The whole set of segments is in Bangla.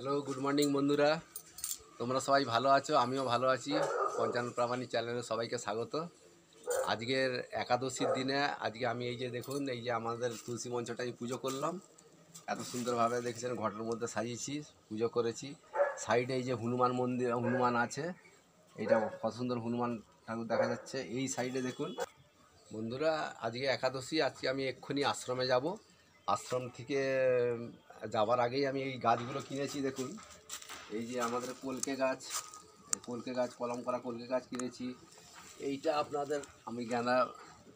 হ্যালো গুড মর্নিং বন্ধুরা তোমরা সবাই ভালো আছো আমিও ভালো আছি পঞ্চান প্রামাণিক চ্যানেলে সবাইকে স্বাগত আজকের একাদশীর দিনে আজকে আমি এই যে দেখুন এই যে আমাদের তুলসী মঞ্চটা আমি পুজো করলাম এত সুন্দরভাবে দেখেছেন ঘটের মধ্যে সাজিয়েছি পুজো করেছি সাইডে এই যে হনুমান মন্দির হনুমান আছে এইটা কত সুন্দর হনুমান ঠাকুর দেখা যাচ্ছে এই সাইডে দেখুন বন্ধুরা আজকে একাদশী আজকে আমি এক্ষুনি আশ্রমে যাব আশ্রম থেকে যাবার আগেই আমি এই গাছগুলো কিনেছি দেখুন এই যে আমাদের কলকে গাছ কলকে গাছ কলম করা কলকে গাছ কিনেছি এইটা আপনাদের আমি গাঁদা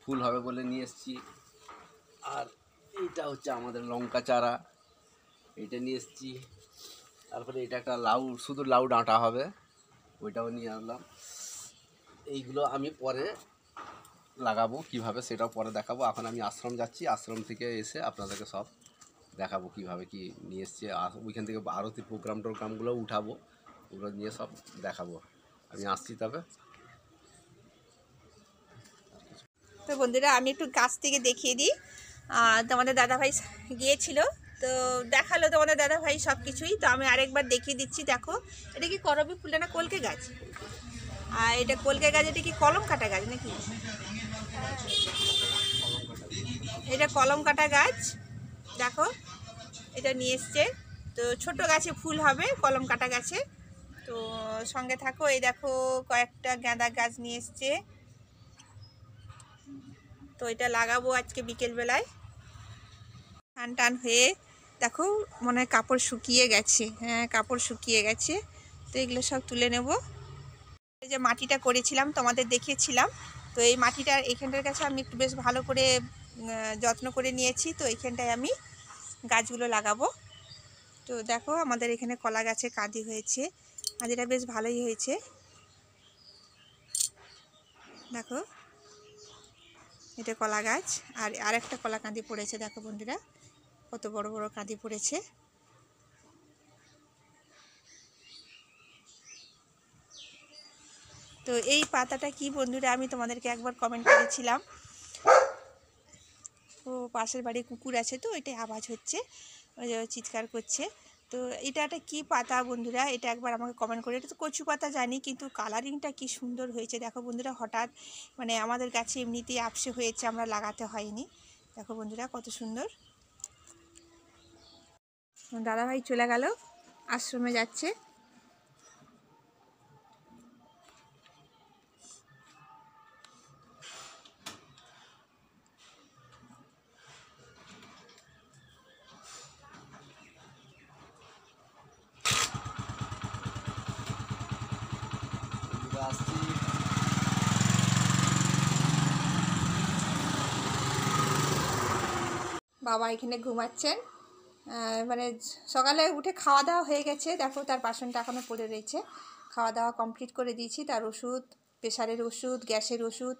ফুল হবে বলে নিয়ে এসেছি আর এইটা হচ্ছে আমাদের লঙ্কা চারা এটা নিয়ে এসেছি তারপরে এটা একটা লাউ শুধু লাউ ডাঁটা হবে ওইটাও নিয়ে আনলাম এইগুলো আমি পরে লাগাবো কিভাবে সেটাও পরে দেখাবো এখন আমি আশ্রম যাচ্ছি আশ্রম থেকে এসে আপনাদেরকে সব দেখাবো কীভাবে কি নিয়ে এসছে ওইখান থেকে আরতি প্রোগ্রাম টোগ্রামগুলো উঠাবো ওগুলো নিয়ে সব দেখাবো আমি আসছি তবে তো বন্ধুরা আমি একটু গাছ থেকে দেখিয়ে দিই তোমাদের দাদাভাই গিয়েছিল তো দেখালো তোমাদের দাদাভাই সব কিছুই তো আমি আরেকবার দেখিয়ে দিচ্ছি দেখো এটা কি করবি ফুলটা না কলকে গাছ আর এটা কলকে গাছ এটা কি কলম কাটা গাছ নাকি এটা কলম কাটা গাছ দেখো এটা নিয়ে এসছে তো ছোট গাছে ফুল হবে কলম কাটা গাছে তো সঙ্গে থাকো এই দেখো কয়েকটা গাঁদা গাছ নিয়ে এসছে তো এটা লাগাবো আজকে বিকেলবেলায় টান টান হয়ে দেখো মনে কাপড় শুকিয়ে গেছে হ্যাঁ কাপড় শুকিয়ে গেছে তো এগুলো সব তুলে নেব এই যে মাটিটা করেছিলাম তোমাদের দেখিয়েছিলাম তো এই মাটিটা এখানটার কাছে আমি একটু বেশ ভালো করে যত্ন করে নিয়েছি তো এখানটায় আমি গাছগুলো লাগাবো তো দেখো আমাদের এখানে কলা গাছে কাঁদি হয়েছে কাঁদিটা বেশ ভালোই হয়েছে দেখো এটা কলা গাছ আর আরেকটা কলা কাঁদি পড়েছে দেখো বন্ধুরা কত বড় বড় কাঁদি পড়েছে তো এই পাতাটা কি বন্ধুরা আমি তোমাদেরকে একবার কমেন্ট করেছিলাম পাশের বাড়ির কুকুর আছে তো ওইটাই আওয়াজ হচ্ছে চিৎকার করছে তো এটা একটা কী পাতা বন্ধুরা এটা একবার আমাকে কমেন্ট করে এটা তো কচু পাতা জানি কিন্তু কালারিংটা কি সুন্দর হয়েছে দেখো বন্ধুরা হঠাৎ মানে আমাদের কাছে এমনিতেই আপসে হয়েছে আমরা লাগাতে হয়নি দেখো বন্ধুরা কত সুন্দর দাদাভাই চলে গেল আশ্রমে যাচ্ছে বাবা এখানে ঘুমাচ্ছেন মানে সকালে উঠে খাওয়া দাওয়া হয়ে গেছে দেখো তার বাসনটা এখনও পড়ে রয়েছে খাওয়া দাওয়া কমপ্লিট করে দিয়েছি তার ওষুধ প্রেশারের ওষুধ গ্যাসের ওষুধ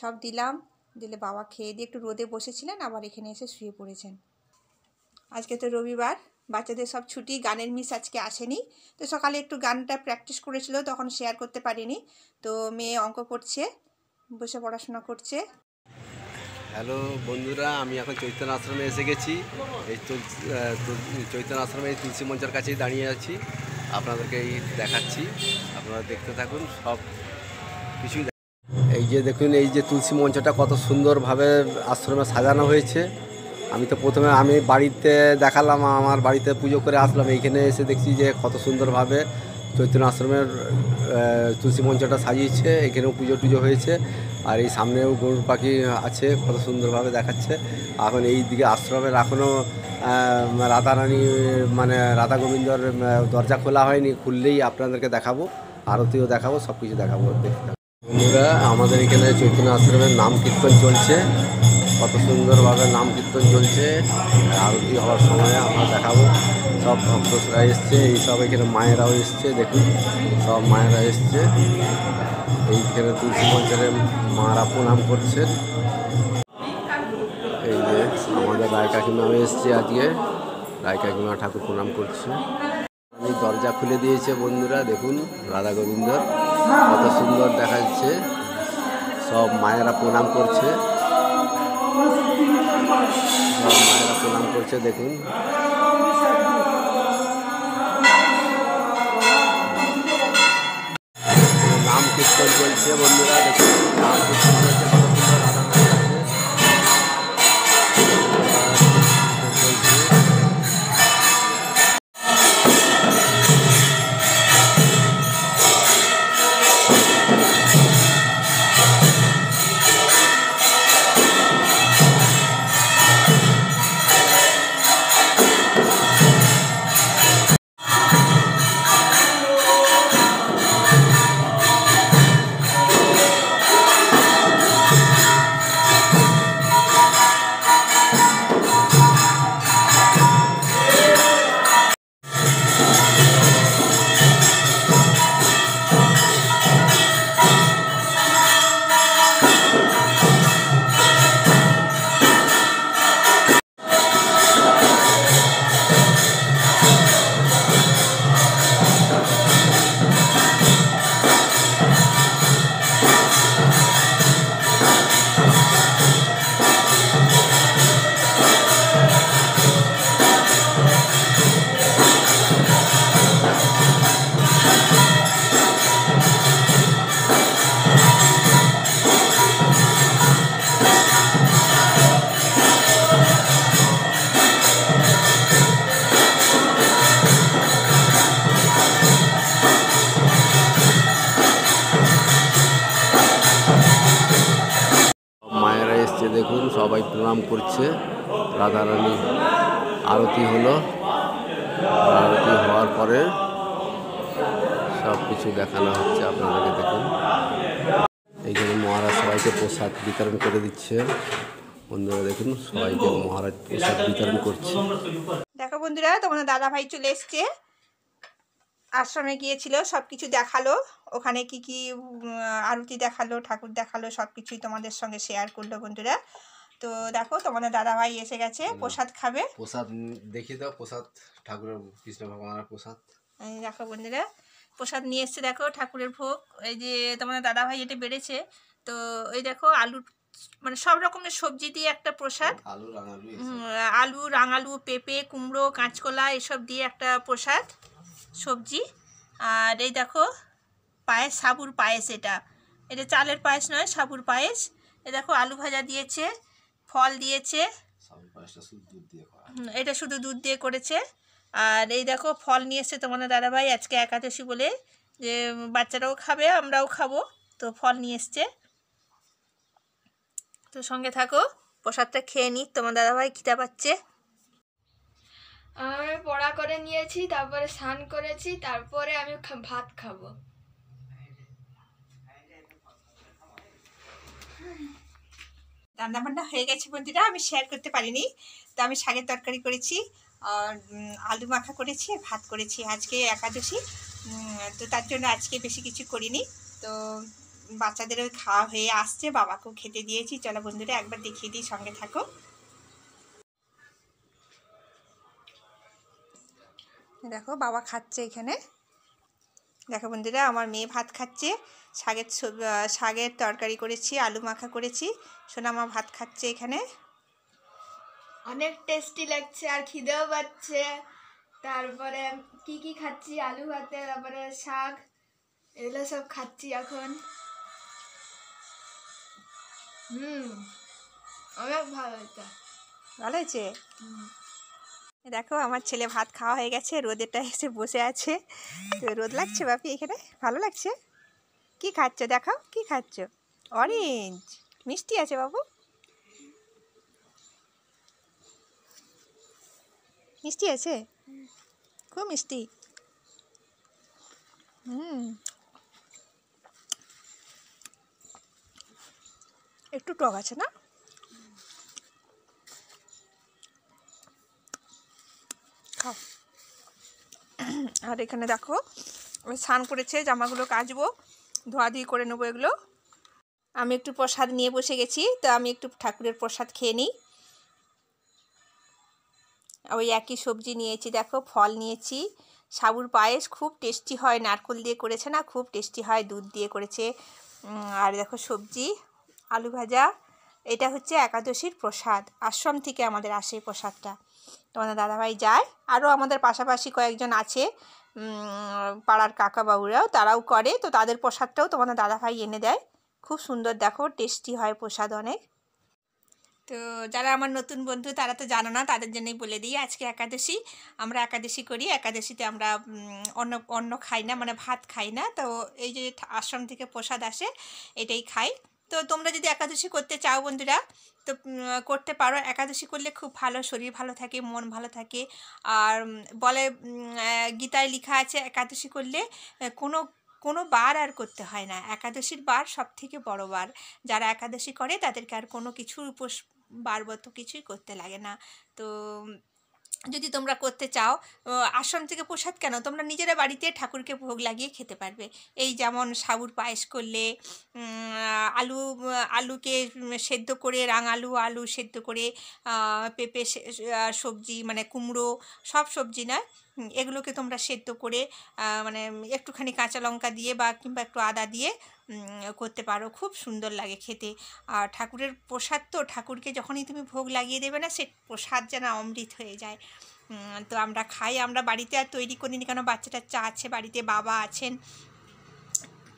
সব দিলাম দিলে বাবা খেয়ে দিয়ে একটু রোদে বসেছিলেন আবার এখানে এসে শুয়ে পড়েছেন আজকে তো রবিবার বাচ্চাদের সব ছুটি গানের মিস আজকে আসেনি তো সকালে একটু গানটা প্র্যাকটিস করেছিল তখন শেয়ার করতে পারিনি তো মেয়ে অঙ্ক করছে বসে পড়াশোনা করছে হ্যালো বন্ধুরা আমি এখন চৈতন্য আশ্রমে এসে গেছি এই চৈতন্য আশ্রমে তুলসী মঞ্চের কাছেই দাঁড়িয়ে আছি আপনাদেরকে এই দেখাচ্ছি আপনারা দেখতে থাকুন সব কিছুই এই যে দেখুন এই যে তুলসী মঞ্চটা কত সুন্দরভাবে আশ্রমে সাজানো হয়েছে আমি তো প্রথমে আমি বাড়িতে দেখালাম আমার বাড়িতে পুজো করে আসলাম এইখানে এসে দেখছি যে কত সুন্দরভাবে চৈতন্য আশ্রমের তুলসী মঞ্চটা সাজিয়েছে এখানেও পুজো টুজো হয়েছে আর এই সামনেও গরুর পাখি আছে কত সুন্দরভাবে দেখাচ্ছে এখন এই দিকে আশ্রমের এখনও রাধারানী মানে রাধা গোবিন্দর দরজা খোলা হয়নি খুললেই আপনাদেরকে দেখাবো আরতিও দেখাবো সব কিছু দেখাবো বন্ধুরা আমাদের এখানে চৈতন্য আশ্রমের নাম কীর্তন চলছে কত সুন্দরভাবে নাম কীর্তন চলছে আরতি হওয়ার সময় আমরা দেখাবো সব ভক্তরা এসছে এইসব এখানে মায়েরাও এসছে দেখুন সব মায়েরা এসছে এইখানে তুলসী মঞ্চের মারা প্রণাম করছে এই যে আমাদের রায় কাকিমা এসছে আজকে রায় কাকিমা ঠাকুর প্রণাম করছে আমি দরজা খুলে দিয়েছে বন্ধুরা দেখুন রাধা গোবিন্দর কত সুন্দর দেখাচ্ছে সব মায়েরা প্রণাম করছে সব মায়েরা প্রণাম করছে দেখুন عم تستنزل سير المرادة عم تستنزل প্রণাম করছে রাধারানী আরতি হলো আরতি হওয়ার পরে সব কিছু দেখানো হচ্ছে আপনাদেরকে দেখুন এই জন্য মহারাজ সবাইকে প্রসাদ বিতরণ করে দিচ্ছে বন্ধুরা দেখুন সবাইকে মহারাজ প্রসাদ বিতরণ করছে দেখো বন্ধুরা তোমাদের দাদা ভাই চলে এসছে আশ্রমে গিয়েছিল সব কিছু দেখালো ওখানে কি কি আরতি দেখালো ঠাকুর দেখালো সব কিছুই তোমাদের সঙ্গে শেয়ার করলো বন্ধুরা তো দেখো তোমাদের দাদাভাই এসে গেছে হ্যাঁ। প্রসাদ খাবে প্রসাদ দেখি দাও প্রসাদ ঠাকুরের কৃষ্ণ ভগবানের প্রসাদ দেখো বন্ধুরা প্রসাদ নিয়ে এসছে দেখো ঠাকুরের ভোগ এই যে তোমাদের দাদাভাই এটা বেড়েছে তো এই দেখো আলুর মানে সব রকমের সবজি দিয়ে একটা প্রসাদ আলু রাঙালু পেঁপে কুমড়ো কাঁচকলা এসব দিয়ে একটা প্রসাদ সবজি আর এই দেখো পায়েস সাবুর পায়েস এটা এটা চালের পায়েস নয় সাবুর পায়েস এ দেখো আলু ভাজা দিয়েছে ফল দিয়েছে এটা শুধু দুধ দিয়ে করেছে আর এই দেখো ফল নিয়ে এসছে তোমাদের দাদাভাই আজকে একাদশী বলে যে বাচ্চারাও খাবে আমরাও খাবো তো ফল নিয়ে এসছে তো সঙ্গে থাকো প্রসাদটা খেয়ে নি তোমার দাদাভাই খিদা পাচ্ছে আমি পড়া করে নিয়েছি তারপরে স্নান করেছি তারপরে আমি ভাত খাবো রান্নাবান্না হয়ে গেছে বন্ধুরা আমি শেয়ার করতে পারিনি তো আমি শাকের তরকারি করেছি আলু মাখা করেছি ভাত করেছি আজকে একাদশী তো তার জন্য আজকে বেশি কিছু করিনি তো বাচ্চাদেরও খাওয়া হয়ে আসছে বাবাকেও খেতে দিয়েছি চলো বন্ধুরা একবার দেখিয়ে দিই সঙ্গে থাকো দেখো বাবা খাচ্ছে এখানে দেখো বন্ধুরা আমার মেয়ে ভাত খাচ্ছে শাগের শাগের তরকারি করেছি আলু মাখা করেছি সোনামা ভাত খাচ্ছে এখানে অনেক টেস্টি লাগছে আর খিদেও পাচ্ছে তারপরে কি কি খাচ্ছি আলু ভাতে তারপরে শাক এগুলো সব খাচ্ছি এখন হুম অনেক ভালো হয়েছে ভালো হয়েছে দেখো আমার ছেলে ভাত খাওয়া হয়ে গেছে রোদেরটা এসে বসে আছে তো রোদ লাগছে বাপি এখানে ভালো লাগছে কি খাচ্ছ দেখাও কি খাচ্ছ অরেঞ্জ মিষ্টি আছে বাবু মিষ্টি আছে খুব মিষ্টি হুম একটু টক আছে না খাও আর এখানে দেখো স্নান করেছে জামাগুলো কাচবো ধোয়াধুয়ি করে নেবো এগুলো আমি একটু প্রসাদ নিয়ে বসে গেছি তো আমি একটু ঠাকুরের প্রসাদ খেয়ে নিই ওই একই সবজি নিয়েছি দেখো ফল নিয়েছি সাবুর পায়েস খুব টেস্টি হয় নারকল দিয়ে করেছে না খুব টেস্টি হয় দুধ দিয়ে করেছে আর দেখো সবজি আলু ভাজা এটা হচ্ছে একাদশীর প্রসাদ আশ্রম থেকে আমাদের আসে প্রসাদটা তোমাদের দাদাভাই যায় আরও আমাদের পাশাপাশি কয়েকজন আছে পাড়ার কাকাবাবুরাও তারাও করে তো তাদের প্রসাদটাও তোমাদের দাদাভাই এনে দেয় খুব সুন্দর দেখো টেস্টি হয় প্রসাদ অনেক তো যারা আমার নতুন বন্ধু তারা তো জানো না তাদের জন্যই বলে দিই আজকে একাদশী আমরা একাদশী করি একাদশীতে আমরা অন্য অন্য খাই না মানে ভাত খাই না তো এই যে আশ্রম থেকে প্রসাদ আসে এটাই খাই তো তোমরা যদি একাদশী করতে চাও বন্ধুরা তো করতে পারো একাদশী করলে খুব ভালো শরীর ভালো থাকে মন ভালো থাকে আর বলে গীতায় লেখা আছে একাদশী করলে কোনো কোনো বার আর করতে হয় না একাদশীর বার সব থেকে বড় বার যারা একাদশী করে তাদেরকে আর কোনো কিছুর উপোস বারবত কিছুই করতে লাগে না তো যদি তোমরা করতে চাও আশ্রম থেকে প্রসাদ কেন তোমরা নিজেরা বাড়িতে ঠাকুরকে ভোগ লাগিয়ে খেতে পারবে এই যেমন সাবুর পায়েস করলে আলু আলুকে সেদ্ধ করে রাঙালু আলু সেদ্ধ করে পেঁপে সবজি মানে কুমড়ো সব সবজি নয় এগুলোকে তোমরা সেদ্ধ করে মানে একটুখানি কাঁচা লঙ্কা দিয়ে বা কিংবা একটু আদা দিয়ে করতে পারো খুব সুন্দর লাগে খেতে আর ঠাকুরের প্রসাদ তো ঠাকুরকে যখনই তুমি ভোগ লাগিয়ে দেবে না সে প্রসাদ যেন অমৃত হয়ে যায় তো আমরা খাই আমরা বাড়িতে আর তৈরি করিনি কেন বাচ্চাটা চা আছে বাড়িতে বাবা আছেন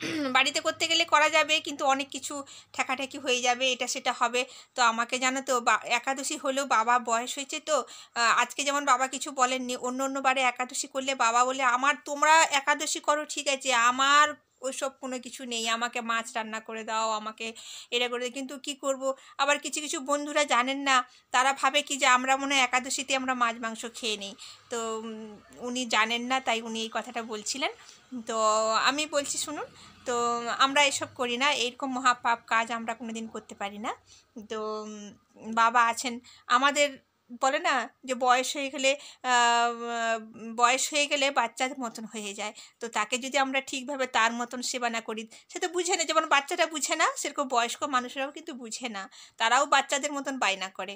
বাড়িতে করতে গেলে করা যাবে কিন্তু অনেক কিছু ঠেকাঠেকি হয়ে যাবে এটা সেটা হবে তো আমাকে জানো তো একাদশী হলেও বাবা বয়স হয়েছে তো আজকে যেমন বাবা কিছু বলেননি অন্য অন্য বারে একাদশী করলে বাবা বলে আমার তোমরা একাদশী করো ঠিক আছে আমার ওইসব কোনো কিছু নেই আমাকে মাছ রান্না করে দাও আমাকে এটা করে দাও কিন্তু কি করব আবার কিছু কিছু বন্ধুরা জানেন না তারা ভাবে কি যে আমরা মনে হয় একাদশীতে আমরা মাছ মাংস খেয়ে নিই তো উনি জানেন না তাই উনি এই কথাটা বলছিলেন তো আমি বলছি শুনুন তো আমরা এসব করি না এরকম মহাপাপ কাজ আমরা কোনোদিন করতে পারি না তো বাবা আছেন আমাদের বলে না যে বয়স হয়ে গেলে বয়স হয়ে গেলে বাচ্চার মতন হয়ে যায় তো তাকে যদি আমরা ঠিকভাবে তার মতন সেবা না করি সে তো বুঝে না যেমন বাচ্চাটা বুঝে না সেরকম বয়স্ক মানুষরাও কিন্তু বুঝে না তারাও বাচ্চাদের মতন বায়না করে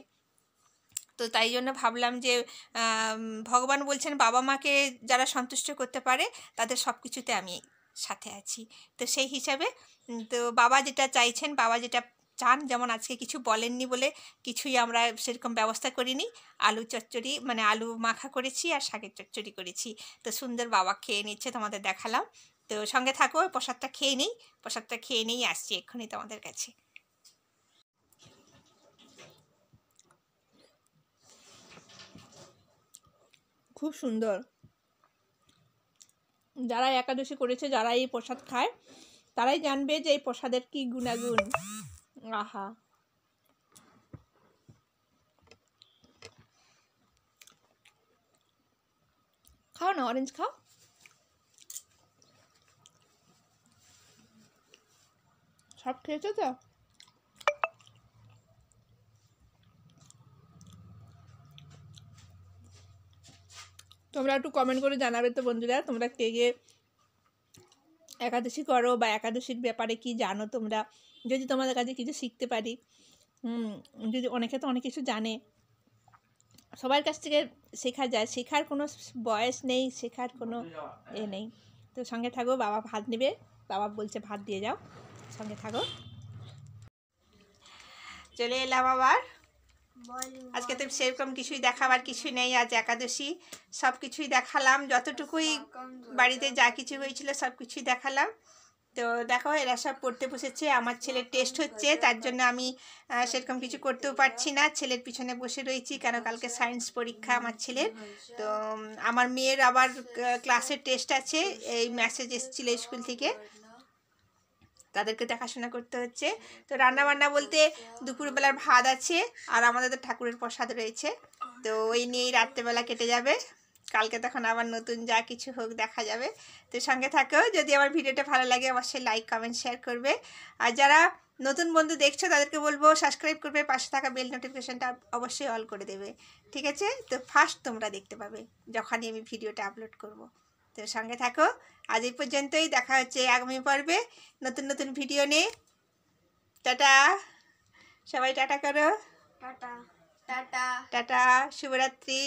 তো তাই জন্য ভাবলাম যে ভগবান বলছেন বাবা মাকে যারা সন্তুষ্ট করতে পারে তাদের সব কিছুতে আমি সাথে আছি তো সেই হিসাবে তো বাবা যেটা চাইছেন বাবা যেটা চান যেমন আজকে কিছু বলেননি বলে কিছুই আমরা সেরকম ব্যবস্থা করিনি আলু চচ্চড়ি মানে আলু মাখা করেছি আর শাকের চচ্চড়ি করেছি তো সুন্দর বাবা খেয়ে নিচ্ছে তোমাদের দেখালাম তো সঙ্গে থাকো প্রসাদটা খেয়ে নিই প্রসাদটা খেয়ে নিয়েই আসছি এক্ষুনি তোমাদের কাছে খুব সুন্দর যারা একাদশী করেছে যারা এই প্রসাদ খায় তারাই জানবে যে এই প্রসাদের কি গুণাগুণ আহা খাও না অরেঞ্জ খাও সব খেয়েছো তো তোমরা একটু কমেন্ট করে জানাবে তো বন্ধুরা তোমরা কে কে একাদশী করো বা একাদশীর ব্যাপারে কি জানো তোমরা যদি তোমাদের কাছে কিছু শিখতে পারি যদি অনেকে তো অনেক কিছু জানে সবার কাছ থেকে শেখা যায় শেখার কোনো বয়স নেই শেখার কোনো এ নেই তো সঙ্গে থাকো বাবা ভাত নেবে বাবা বলছে ভাত দিয়ে যাও সঙ্গে থাকো চলে এলাম আবার আজকে তো সেরকম কিছুই দেখাবার কিছুই নেই আজ একাদশী সব কিছুই দেখালাম যতটুকুই বাড়িতে যা কিছু হয়েছিল সব কিছুই দেখালাম তো দেখো এরা সব পড়তে বসেছে আমার ছেলের টেস্ট হচ্ছে তার জন্য আমি সেরকম কিছু করতেও পারছি না ছেলের পিছনে বসে রয়েছি কেন কালকে সায়েন্স পরীক্ষা আমার ছেলের তো আমার মেয়ের আবার ক্লাসের টেস্ট আছে এই মেসেজ এসেছিলো স্কুল থেকে তাদেরকে দেখাশোনা করতে হচ্ছে তো রান্না বান্না বলতে দুপুরবেলার ভাত আছে আর আমাদের তো ঠাকুরের প্রসাদ রয়েছে তো ওই নিয়েই রাত্রেবেলা কেটে যাবে কালকে তখন আবার নতুন যা কিছু হোক দেখা যাবে তো সঙ্গে থাকেও যদি আমার ভিডিওটা ভালো লাগে অবশ্যই লাইক কমেন্ট শেয়ার করবে আর যারা নতুন বন্ধু দেখছো তাদেরকে বলবো সাবস্ক্রাইব করবে পাশে থাকা বেল নোটিফিকেশানটা অবশ্যই অল করে দেবে ঠিক আছে তো ফার্স্ট তোমরা দেখতে পাবে যখনই আমি ভিডিওটা আপলোড করব তো সঙ্গে থাকো আজ এই পর্যন্তই দেখা হচ্ছে আগামী পর্বে নতুন নতুন ভিডিও নিয়ে টাটা সবাই টাটা করো টাটা টাটা টাটা শুভরাত্রি